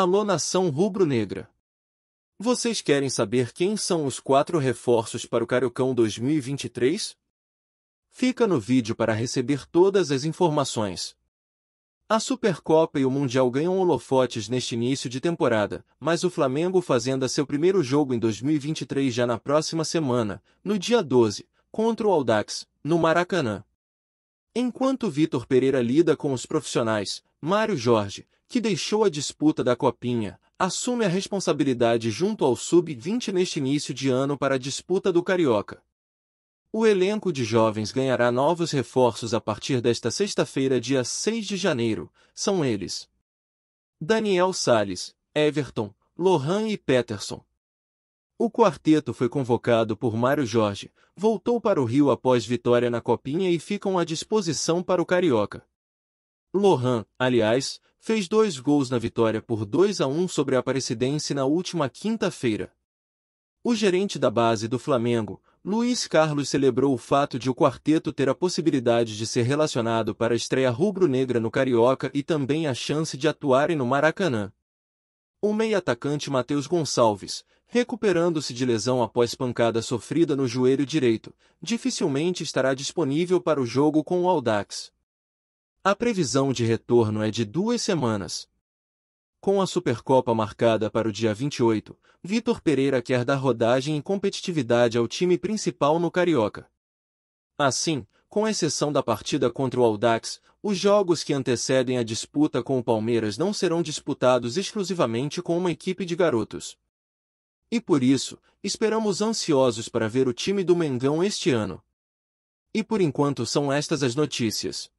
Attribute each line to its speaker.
Speaker 1: Alô nação rubro-negra. Vocês querem saber quem são os quatro reforços para o Cariocão 2023? Fica no vídeo para receber todas as informações. A Supercopa e o Mundial ganham holofotes neste início de temporada, mas o Flamengo fazendo seu primeiro jogo em 2023 já na próxima semana, no dia 12, contra o Audax, no Maracanã. Enquanto Vitor Pereira lida com os profissionais, Mário Jorge, que deixou a disputa da Copinha, assume a responsabilidade junto ao Sub-20 neste início de ano para a disputa do Carioca. O elenco de jovens ganhará novos reforços a partir desta sexta-feira, dia 6 de janeiro. São eles: Daniel Sales, Everton, Lohan e Peterson. O quarteto foi convocado por Mário Jorge, voltou para o Rio após vitória na Copinha e ficam à disposição para o Carioca. Lohan, aliás, fez dois gols na vitória por 2 a 1 sobre a Aparecidense na última quinta-feira. O gerente da base do Flamengo, Luiz Carlos celebrou o fato de o quarteto ter a possibilidade de ser relacionado para a estreia rubro-negra no Carioca e também a chance de atuarem no Maracanã. O meio-atacante Matheus Gonçalves, recuperando-se de lesão após pancada sofrida no joelho direito, dificilmente estará disponível para o jogo com o Audax. A previsão de retorno é de duas semanas. Com a Supercopa marcada para o dia 28, Vitor Pereira quer dar rodagem e competitividade ao time principal no Carioca. Assim, com exceção da partida contra o Audax, os jogos que antecedem a disputa com o Palmeiras não serão disputados exclusivamente com uma equipe de garotos. E por isso, esperamos ansiosos para ver o time do Mengão este ano. E por enquanto são estas as notícias.